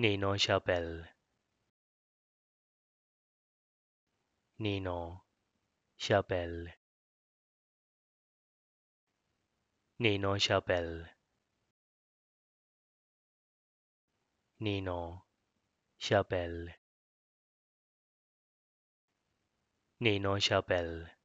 Nino Chapelle. Nino Chapelle. Nino Chapelle. Nino Chapelle. Nino Chapelle.